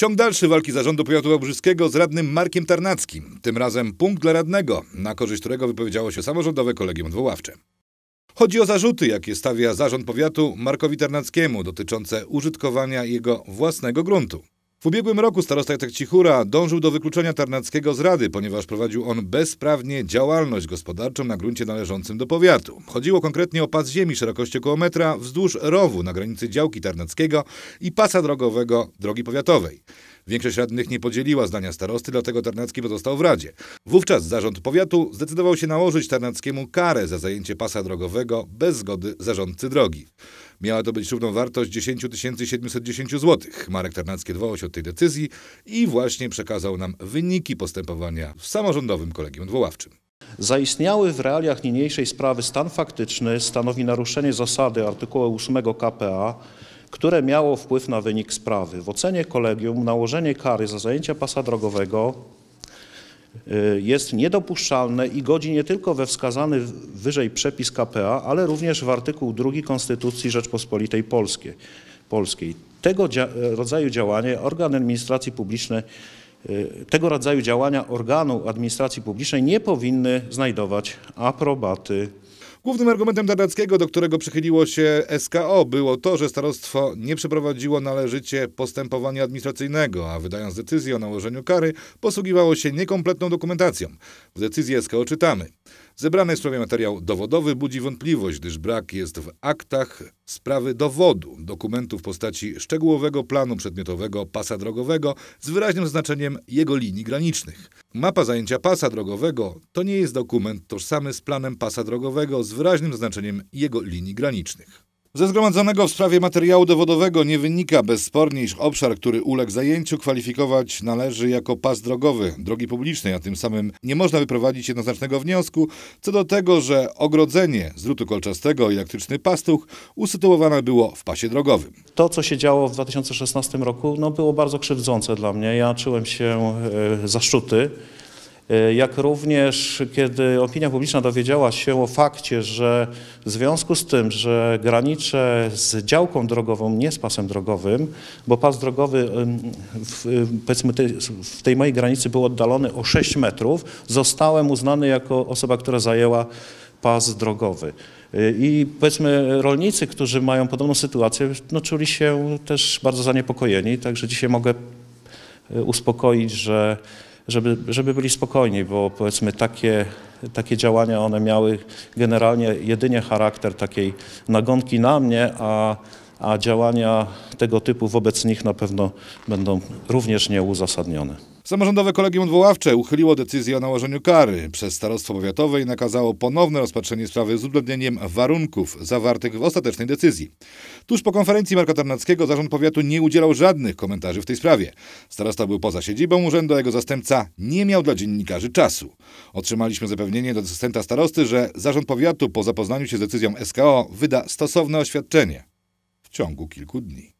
Ciąg dalszy walki zarządu powiatu wałbrzyskiego z radnym Markiem Tarnackim. Tym razem punkt dla radnego, na korzyść którego wypowiedziało się samorządowe kolegium odwoławcze. Chodzi o zarzuty, jakie stawia zarząd powiatu Markowi Tarnackiemu dotyczące użytkowania jego własnego gruntu. W ubiegłym roku starosta Cichura dążył do wykluczenia Tarnackiego z rady, ponieważ prowadził on bezprawnie działalność gospodarczą na gruncie należącym do powiatu. Chodziło konkretnie o pas ziemi szerokości około metra wzdłuż rowu na granicy działki Tarnackiego i pasa drogowego drogi powiatowej. Większość radnych nie podzieliła zdania starosty, dlatego Tarnacki pozostał w Radzie. Wówczas zarząd powiatu zdecydował się nałożyć Tarnackiemu karę za zajęcie pasa drogowego bez zgody zarządcy drogi. Miała to być równowartość 10 710 zł. Marek Tarnacki odwołał się od tej decyzji i właśnie przekazał nam wyniki postępowania w samorządowym kolegium odwoławczym. Zaistniały w realiach niniejszej sprawy stan faktyczny stanowi naruszenie zasady artykułu 8 KPA, które miało wpływ na wynik sprawy. W ocenie kolegium nałożenie kary za zajęcie pasa drogowego Y, jest niedopuszczalne i godzi nie tylko we wskazany wyżej przepis KPA, ale również w artykuł 2 Konstytucji Rzeczpospolitej Polskiej. Polskiej. Tego dzia y, rodzaju działanie organ administracji publicznej y, tego rodzaju działania organu administracji publicznej nie powinny znajdować aprobaty Głównym argumentem Tadackiego, do którego przychyliło się SKO, było to, że starostwo nie przeprowadziło należycie postępowania administracyjnego, a wydając decyzję o nałożeniu kary, posługiwało się niekompletną dokumentacją. W decyzji SKO czytamy. Zebrany w sprawie materiał dowodowy budzi wątpliwość, gdyż brak jest w aktach sprawy dowodu, dokumentu w postaci szczegółowego planu przedmiotowego pasa drogowego z wyraźnym znaczeniem jego linii granicznych. Mapa zajęcia pasa drogowego to nie jest dokument tożsamy z planem pasa drogowego z wyraźnym znaczeniem jego linii granicznych. Ze zgromadzonego w sprawie materiału dowodowego nie wynika bezspornie, iż obszar, który uległ zajęciu, kwalifikować należy jako pas drogowy, drogi publicznej, a tym samym nie można wyprowadzić jednoznacznego wniosku co do tego, że ogrodzenie z drutu kolczastego i elektryczny pastuch usytuowane było w pasie drogowym. To, co się działo w 2016 roku, no, było bardzo krzywdzące dla mnie. Ja czułem się e, zaszczuty. E, jak również kiedy opinia publiczna dowiedziała się o fakcie, że w związku z tym, że graniczę z działką drogową, nie z pasem drogowym, bo pas drogowy w, powiedzmy w tej mojej granicy był oddalony o 6 metrów, zostałem uznany jako osoba, która zajęła pas drogowy. E, I powiedzmy rolnicy, którzy mają podobną sytuację, no, czuli się też bardzo zaniepokojeni, także dzisiaj mogę e, uspokoić, że żeby, żeby byli spokojni, bo powiedzmy takie, takie działania one miały generalnie jedynie charakter takiej nagonki na mnie, a a działania tego typu wobec nich na pewno będą również nieuzasadnione. Samorządowe Kolegium Odwoławcze uchyliło decyzję o nałożeniu kary przez starostwo powiatowe i nakazało ponowne rozpatrzenie sprawy z uwzględnieniem warunków zawartych w ostatecznej decyzji. Tuż po konferencji Marka Tarnackiego zarząd powiatu nie udzielał żadnych komentarzy w tej sprawie. Starosta był poza siedzibą urzędu, a jego zastępca nie miał dla dziennikarzy czasu. Otrzymaliśmy zapewnienie do asystenta starosty, że zarząd powiatu po zapoznaniu się z decyzją SKO wyda stosowne oświadczenie w ciągu kilku dni.